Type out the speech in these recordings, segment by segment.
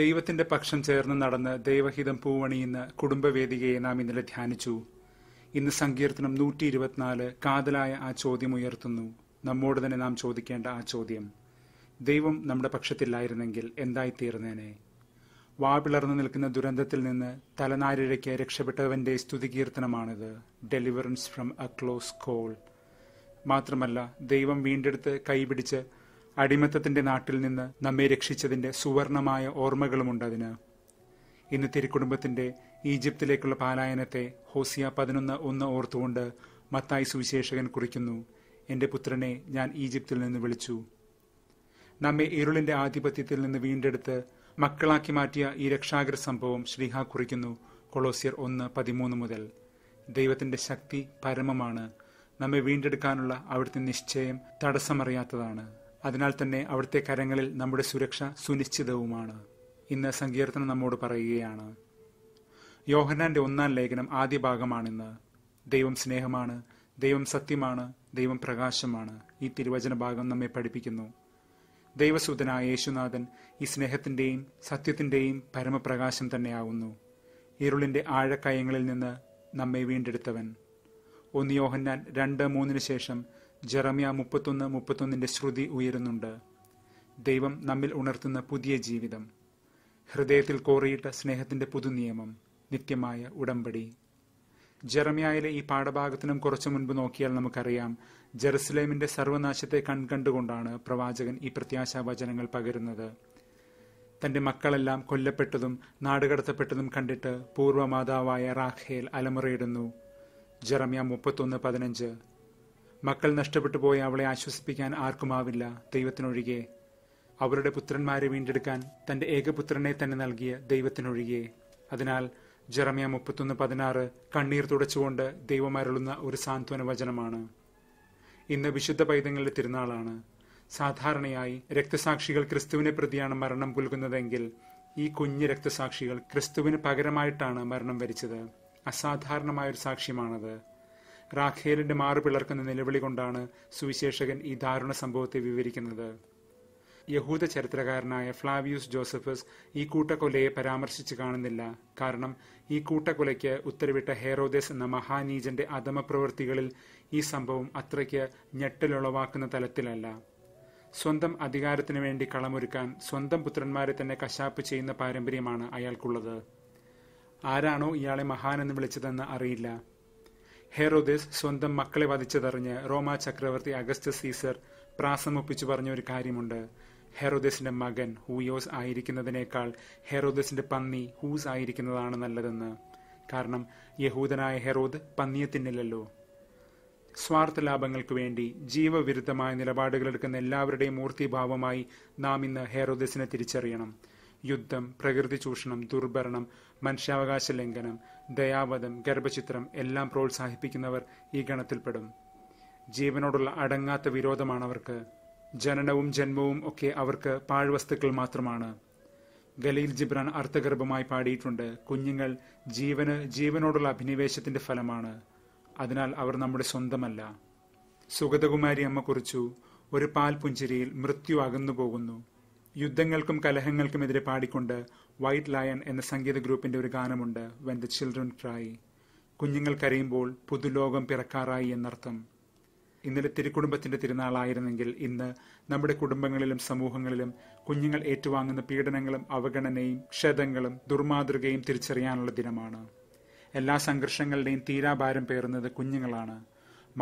ദൈവത്തിന്റെ പക്ഷം ചേർന്ന് നടന്ന് ദൈവഹിതം പൂവണിയുന്ന കുടുംബവേദികയെ നാം ഇന്നലെ ധ്യാനിച്ചു ഇന്ന് സങ്കീർത്തനം നൂറ്റി ഇരുപത്തിനാല് കാതലായ ആ ചോദ്യം ഉയർത്തുന്നു നമ്മോട് തന്നെ നാം ചോദിക്കേണ്ട ആ ചോദ്യം ദൈവം നമ്മുടെ പക്ഷത്തില്ലായിരുന്നെങ്കിൽ എന്തായിത്തീർന്നേനെ വാ പിളർന്നു നിൽക്കുന്ന ദുരന്തത്തിൽ നിന്ന് തലനാരിഴയ്ക്ക് രക്ഷപ്പെട്ടവന്റെ സ്തുതികീർത്തനമാണിത് deliverance from a close call മാത്രമല്ല ദൈവം വീണ്ടെടുത്ത് കൈപിടിച്ച് അടിമത്തത്തിന്റെ നാട്ടിൽ നിന്ന് നമ്മെ രക്ഷിച്ചതിന്റെ സുവർണമായ ഓർമ്മകളുമുണ്ട് അതിന് ഇന്ന് തിരുക്കുടുംബത്തിന്റെ ഈജിപ്തിലേക്കുള്ള പാലായനത്തെ ഹോസിയ പതിനൊന്ന് ഒന്ന് ഓർത്തുകൊണ്ട് മത്തായി സുവിശേഷകൻ കുറിക്കുന്നു എന്റെ പുത്രനെ ഞാൻ ഈജിപ്തിൽ നിന്ന് വിളിച്ചു നമ്മെ ഇരുളിന്റെ ആധിപത്യത്തിൽ നിന്ന് വീണ്ടെടുത്ത് മക്കളാക്കി മാറ്റിയ ഈ രക്ഷാകര സംഭവം ശ്രീഹ കുറിക്കുന്നു കൊളോസിയർ ഒന്ന് പതിമൂന്ന് മുതൽ ദൈവത്തിന്റെ ശക്തി പരമമാണ് നമ്മെ വീണ്ടെടുക്കാനുള്ള അവിടുത്തെ നിശ്ചയം തടസ്സമറിയാത്തതാണ് അതിനാൽ തന്നെ അവിടുത്തെ കരങ്ങളിൽ നമ്മുടെ സുരക്ഷ സുനിശ്ചിതവുമാണ് ഇന്ന് സങ്കീർത്തനം നമ്മോട് പറയുകയാണ് യോഹനാന്റെ ഒന്നാം ലേഖനം ആദ്യ ഭാഗമാണിന്ന് ദൈവം സ്നേഹമാണ് ദൈവം സത്യമാണ് ദൈവം പ്രകാശമാണ് ഈ തിരുവചന ഭാഗം നമ്മെ പഠിപ്പിക്കുന്നു ദൈവസൂതനായ യേശുനാഥൻ ഈ സ്നേഹത്തിന്റെയും സത്യത്തിന്റെയും പരമപ്രകാശം തന്നെയാവുന്നു ഇരുളിന്റെ ആഴക്കയങ്ങളിൽ നിന്ന് നമ്മെ വീണ്ടെടുത്തവൻ ഒന്ന് യോഹന്നാൻ രണ്ട് മൂന്നിന് ശേഷം ജറമ്യ മുപ്പത്തൊന്ന് മുപ്പത്തൊന്നിന്റെ ശ്രുതി ഉയരുന്നുണ്ട് ദൈവം നമ്മിൽ ഉണർത്തുന്ന പുതിയ ജീവിതം ഹൃദയത്തിൽ കോറിയിട്ട സ്നേഹത്തിന്റെ പുതുനിയമം നിത്യമായ ഉടമ്പടി ജെറമ്യായിലെ ഈ പാഠഭാഗത്തിനും കുറച്ചു മുൻപ് നോക്കിയാൽ നമുക്കറിയാം ജെറുസലേമിന്റെ സർവനാശത്തെ കൺകണ്ടുകൊണ്ടാണ് പ്രവാചകൻ ഈ പ്രത്യാശാ വചനങ്ങൾ പകരുന്നത് തന്റെ മക്കളെല്ലാം കൊല്ലപ്പെട്ടതും നാടുകടത്തപ്പെട്ടതും കണ്ടിട്ട് പൂർവ്വമാതാവായ റാഖേൽ അലമുറയിടുന്നു ജെറമ്യ മുപ്പത്തൊന്ന് പതിനഞ്ച് മക്കൾ നഷ്ടപ്പെട്ടു പോയ അവളെ ആശ്വസിപ്പിക്കാൻ ആർക്കുമാവില്ല ദൈവത്തിനൊഴികെ അവരുടെ പുത്രന്മാരെ വീണ്ടെടുക്കാൻ തന്റെ ഏകപുത്രനെ തന്നെ നൽകിയ ദൈവത്തിനൊഴികെ അതിനാൽ ജറമിയ മുപ്പത്തൊന്ന് പതിനാറ് കണ്ണീർ തുടച്ചുകൊണ്ട് ദൈവമരുളുന്ന ഒരു സാന്ത്വന വചനമാണ് ഇന്ന് വിശുദ്ധ പൈതങ്ങളുടെ തിരുനാളാണ് സാധാരണയായി രക്തസാക്ഷികൾ ക്രിസ്തുവിനെ പ്രതിയാണ് മരണം പുൽകുന്നതെങ്കിൽ ഈ കുഞ്ഞ് രക്തസാക്ഷികൾ ക്രിസ്തുവിന് പകരമായിട്ടാണ് മരണം വരിച്ചത് അസാധാരണമായൊരു സാക്ഷ്യമാണത് റാഖേലിന്റെ മാറു പിളർക്കുന്ന നിലവിളി കൊണ്ടാണ് സുവിശേഷകൻ ഈ ദാരുണ സംഭവത്തെ വിവരിക്കുന്നത് യഹൂദ ചരിത്രകാരനായ ഫ്ലാവിയൂസ് ജോസഫസ് ഈ കൂട്ടക്കൊലയെ പരാമർശിച്ച് കാണുന്നില്ല കാരണം ഈ കൂട്ടക്കൊലയ്ക്ക് ഉത്തരവിട്ട ഹെറോദേസ് എന്ന മഹാനീജന്റെ അധമപ്രവൃത്തികളിൽ ഈ സംഭവം അത്രയ്ക്ക് ഞെട്ടലുളവാക്കുന്ന തലത്തിലല്ല സ്വന്തം അധികാരത്തിനു വേണ്ടി കളമൊരുക്കാൻ സ്വന്തം പുത്രന്മാരെ തന്നെ കശാപ്പ് ചെയ്യുന്ന പാരമ്പര്യമാണ് അയാൾക്കുള്ളത് ആരാണോ ഇയാളെ മഹാനെന്ന് വിളിച്ചതെന്ന് അറിയില്ല ഹെറോദേസ് സ്വന്തം മക്കളെ വധിച്ചതറിഞ്ഞ് റോമാ ചക്രവർത്തി അഗസ്റ്റ് സീസർ പ്രാസമൊപ്പിച്ചു പറഞ്ഞ ഒരു കാര്യമുണ്ട് ഹെറോദേസിന്റെ മകൻ ഹൂയോസ് ആയിരിക്കുന്നതിനേക്കാൾ ഹെറോദേസിന്റെ പന്നി ഹൂസ് ആയിരിക്കുന്നതാണ് നല്ലതെന്ന് കാരണം യഹൂദനായ ഹെറോദ് പന്നിയെ തിന്നില്ലല്ലോ സ്വാർത്ഥ ലാഭങ്ങൾക്ക് വേണ്ടി ജീവവിരുദ്ധമായ നിലപാടുകൾ എടുക്കുന്ന എല്ലാവരുടെയും മൂർത്തിഭാവമായി നാം ഇന്ന് ഹെറോദസിനെ തിരിച്ചറിയണം യുദ്ധം പ്രകൃതി ചൂഷണം ദുർഭരണം മനുഷ്യാവകാശ ലംഘനം ദയാവധം ഗർഭചിത്രം എല്ലാം പ്രോത്സാഹിപ്പിക്കുന്നവർ ഈ ഗണത്തിൽപ്പെടും ജീവനോടുള്ള അടങ്ങാത്ത വിരോധമാണ് അവർക്ക് ജനനവും ജന്മവും ഒക്കെ അവർക്ക് പാഴ്വസ്തുക്കൾ മാത്രമാണ് ഗലീൽ ജിബ്രാൻ അർത്ഥഗർഭമായി പാടിയിട്ടുണ്ട് കുഞ്ഞുങ്ങൾ ജീവന് ജീവനോടുള്ള അഭിനിവേശത്തിന്റെ ഫലമാണ് അതിനാൽ അവർ നമ്മുടെ സ്വന്തമല്ല സുഗതകുമാരി അമ്മ കുറിച്ചു ഒരു പാൽ പുഞ്ചിരിയിൽ മൃത്യു അകന്നു പോകുന്നു യുദ്ധങ്ങൾക്കും കലഹങ്ങൾക്കുമെതിരെ പാടിക്കൊണ്ട് വൈറ്റ് ലയൺ എന്ന സംഗീത ഗ്രൂപ്പിന്റെ ഒരു ഗാനമുണ്ട് വെൻ ദ ചിൽഡ്രൻ ക്രൈ കുഞ്ഞുങ്ങൾ കരയുമ്പോൾ പുതുലോകം പിറക്കാറായി എന്നർത്ഥം ഇന്നലെ തിരുക്കുടുംബത്തിന്റെ തിരുനാളായിരുന്നെങ്കിൽ ഇന്ന് നമ്മുടെ കുടുംബങ്ങളിലും സമൂഹങ്ങളിലും കുഞ്ഞുങ്ങൾ ഏറ്റുവാങ്ങുന്ന പീഡനങ്ങളും അവഗണനയും ക്ഷതങ്ങളും ദുർമാതൃകയും തിരിച്ചറിയാനുള്ള ദിനമാണ് എല്ലാ സംഘർഷങ്ങളുടെയും തീരാഭാരം പേറുന്നത് കുഞ്ഞുങ്ങളാണ്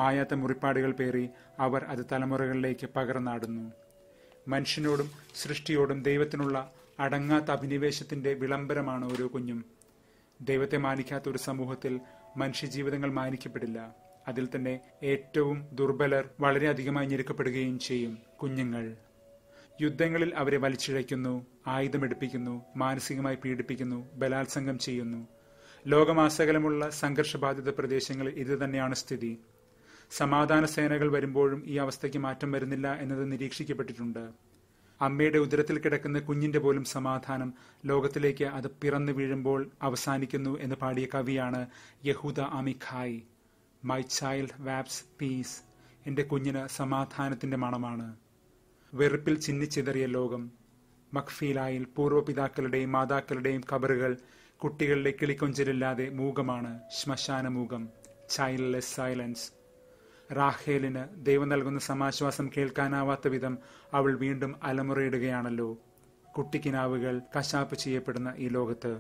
മായാത്ത മുറിപ്പാടുകൾ പേറി അവർ അത് തലമുറകളിലേക്ക് പകർന്നാടുന്നു മനുഷ്യനോടും സൃഷ്ടിയോടും ദൈവത്തിനുള്ള അടങ്ങാത്ത അഭിനിവേശത്തിന്റെ വിളംബരമാണ് ഓരോ കുഞ്ഞും ദൈവത്തെ മാനിക്കാത്ത ഒരു സമൂഹത്തിൽ മനുഷ്യജീവിതങ്ങൾ മാനിക്കപ്പെടില്ല അതിൽ തന്നെ ഏറ്റവും ദുർബലർ വളരെയധികമായി ഞെരുക്കപ്പെടുകയും ചെയ്യും കുഞ്ഞുങ്ങൾ യുദ്ധങ്ങളിൽ അവരെ വലിച്ചിഴയ്ക്കുന്നു ആയുധമെടുപ്പിക്കുന്നു മാനസികമായി പീഡിപ്പിക്കുന്നു ബലാത്സംഗം ചെയ്യുന്നു ലോകമാസകലമുള്ള സംഘർഷബാധിത പ്രദേശങ്ങളിൽ ഇത് തന്നെയാണ് സ്ഥിതി സമാധാന സേനകൾ വരുമ്പോഴും ഈ അവസ്ഥയ്ക്ക് മാറ്റം വരുന്നില്ല എന്നത് നിരീക്ഷിക്കപ്പെട്ടിട്ടുണ്ട് അമ്മയുടെ ഉദരത്തിൽ കിടക്കുന്ന കുഞ്ഞിന്റെ പോലും സമാധാനം ലോകത്തിലേക്ക് അത് പിറന്നു വീഴുമ്പോൾ അവസാനിക്കുന്നു എന്ന് പാടിയ കവിയാണ് Yehuda Amichai my child wafts peace എന്റെ കുഞ്ഞിന് സമാധാനത്തിന്റെ മണമാണ് വെറുപ്പിൽ ചിന്നിച്ചിതറിയ ലോകം മഖ്ഫീലായിൽ പൂർവ്വപിതാക്കളുടെയും മാതാക്കളുടെയും കബറുകൾ കുട്ടികളുടെ കിളിക്കൊഞ്ചലില്ലാതെ മൂകമാണ് ശ്മശാനമൂകം ചൈൽഡ്ലെസ് സൈലൻസ് റാഹേലിന് ദൈവം നൽകുന്ന സമാശ്വാസം കേൾക്കാനാവാത്ത വിധം അവൾ വീണ്ടും അലമുറയിടുകയാണല്ലോ കുട്ടിക്കിനാവുകൾ കശാപ്പ് ചെയ്യപ്പെടുന്ന ഈ ലോകത്ത്